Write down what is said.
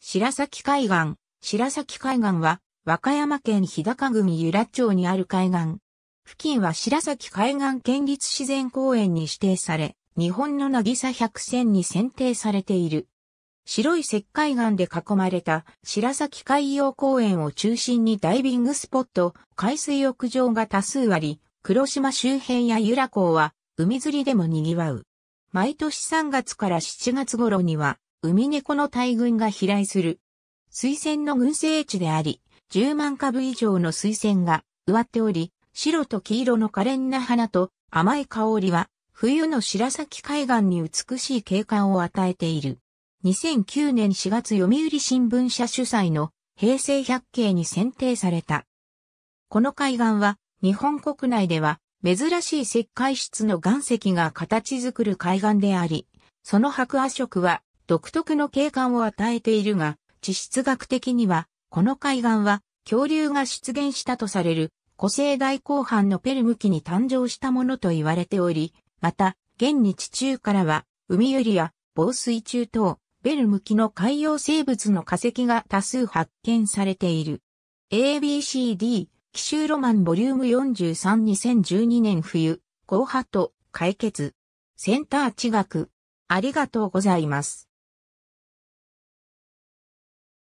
白崎海岸。白崎海岸は、和歌山県日高組由良町にある海岸。付近は白崎海岸県立自然公園に指定され、日本の渚百選に選定されている。白い石灰岩で囲まれた白崎海洋公園を中心にダイビングスポット、海水浴場が多数あり、黒島周辺や由良港は海釣りでも賑わう。毎年3月から7月頃には海猫の大群が飛来する。水仙の群生地であり、10万株以上の水仙が植わっており、白と黄色の可憐な花と甘い香りは、冬の白崎海岸に美しい景観を与えている。2009年4月読売新聞社主催の平成百景に選定された。この海岸は日本国内では珍しい石灰質の岩石が形作る海岸であり、その白亜色は独特の景観を与えているが、地質学的には、この海岸は恐竜が出現したとされる古生代後半のペルム期に誕生したものと言われており、また、現日中からは、海よりや防水中等、ベルム期の海洋生物の化石が多数発見されている。ABCD、奇襲ロマンボリューム432012年冬、後波と解決。センター地学。ありがとうございます。